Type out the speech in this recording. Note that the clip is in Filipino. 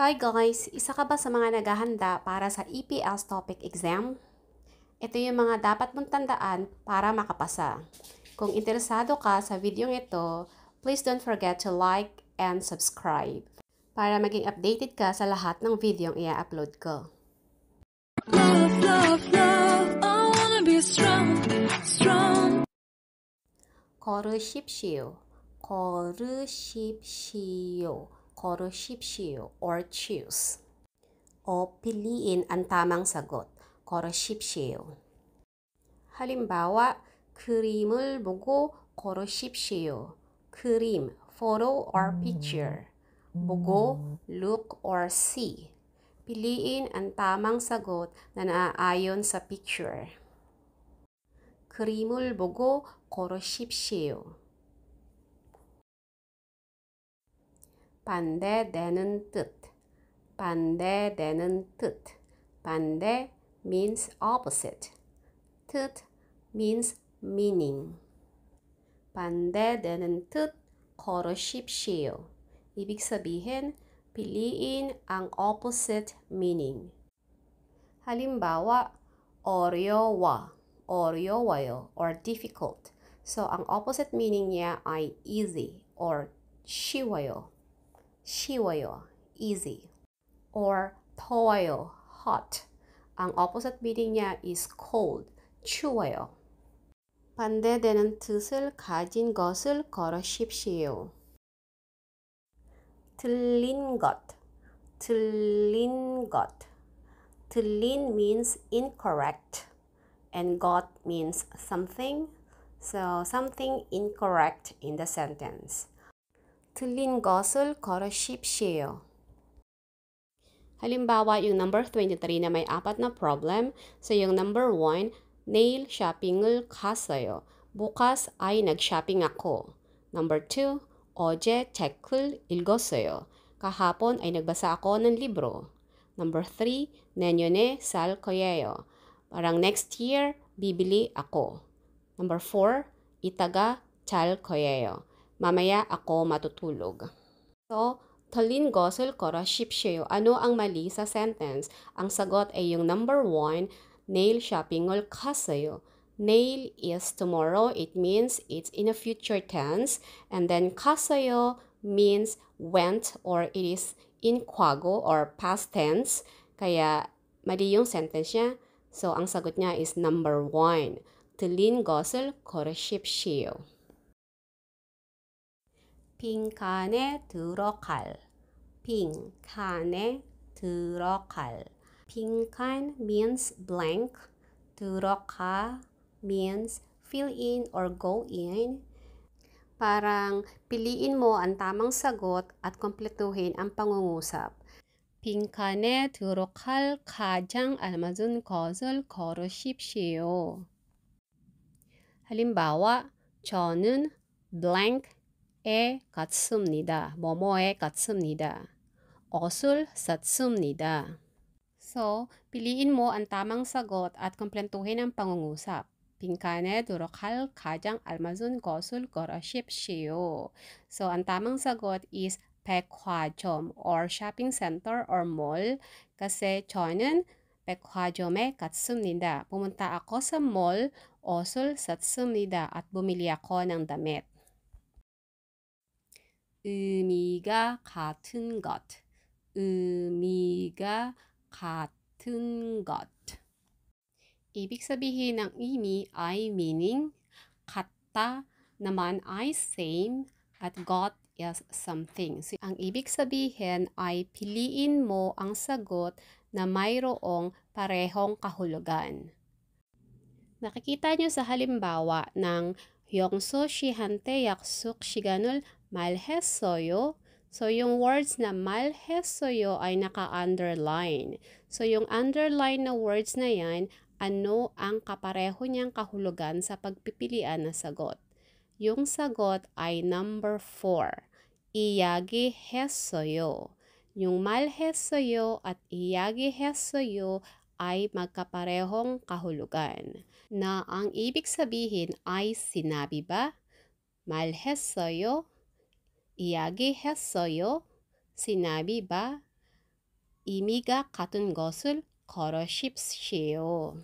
Hi guys! Isa ka ba sa mga naghahanda para sa EPS topic exam? Ito yung mga dapat mong tandaan para makapasa. Kung interesado ka sa video ito, please don't forget to like and subscribe para maging updated ka sa lahat ng video ang i-upload ko. Love, love, love, I wanna be strong, strong. Koru shipshio. Koru shipshio. Koroshipshiu or choose. O piliin ang tamang sagot, Koroshipshiu. Halimbawa, 그림을 보고 걸으십시오. 그림, photo or hmm. picture. 보고, look or see. Piliin ang tamang sagot na naaayon sa picture. 그림을 보고 걸으십시오. 반대되는 뜻. 반대되는 뜻. 반대 means opposite. 뜻 means meaning. 반대되는 뜻 걸으십시오. 이빅서비엔 빌리인 an opposite meaning. 할인 바와 어려워, 어려워요, or difficult. So, ang opposite meaning meaningnya ay easy or 쉬워요 shiwayo, easy, or toyo, hot. Ang opposite meaning niya is cold, 추워요. 반대되는 뜻을 가진 것을 걸으십시오. 들린 것, 들린 것. 들린 means incorrect and got means something. So something incorrect in the sentence. 틀린 것을 걸으십시오. Halimbawa, yung number 23 na may apat na problem. So, yung number 1, nail shopping을 갔어요. Bukas ay nag-shopping ako. Number 2, oje 어제 책을 읽었어요. Kahapon ay nagbasa ako ng libro. Number 3, 내년에 살 거예요. Parang next year, bibili ako. Number 4, itaga 잘 거예요. Mamaya ako matutulog. So, talin gosel kora shipsheyo. Ano ang mali sa sentence? Ang sagot ay yung number one, nail shopping ol kasayo. Nail is tomorrow. It means it's in a future tense. And then kasayo means went or it is in kwago or past tense. Kaya mali yung sentence niya. So, ang sagot niya is number one. Tilin gosel kore shipsheyo. 빈칸에 들어갈 빈칸에 들어갈 빈칸 means blank 들어가 means fill in or go in parang piliin mo ang tamang sagot at kompletuhin ang pangungusap 빈칸에 들어갈 가장 알맞은 것을 고르십시오. halimbawa 저는 blank 에 같습니다. 뭐뭐에 같습니다. 어술 샀습니다. So, piliin mo ang tamang sagot at kompletuhin ang pangungusap. 빈칸에 도록할 가장 알맞은 것을 고르십시오. So, ang tamang sagot is 백화점 or shopping center or mall kasi 저는 백화점에 갔습니다. Pumunta ako sa mall, 옷을 샀습니다 at bumili ako ng damit. 의미가 같은 것 의미가 같은 것 Ibig sabihin ng imi ay meaning, kata naman I same, at got is something. So, ang ibig sabihin ay piliin mo ang sagot na mayroong parehong kahulugan. Nakikita nyo sa halimbawa ng Yongso shihante yaksuk shiganul malhesoyo. So, yung words na malhesoyo ay naka-underline. So, yung underline na words na yan, ano ang kapareho niyang kahulugan sa pagpipilian na sagot? Yung sagot ay number 4, iyagi hesoyo. Yung malhesoyo at iyagi hesoyo ay magkaparehong kahulugan na ang ibig sabihin ay sinabi ba, malhesoyo, 이야기 했어요? sinabi ba? imiga katun gosul 걸으십시오.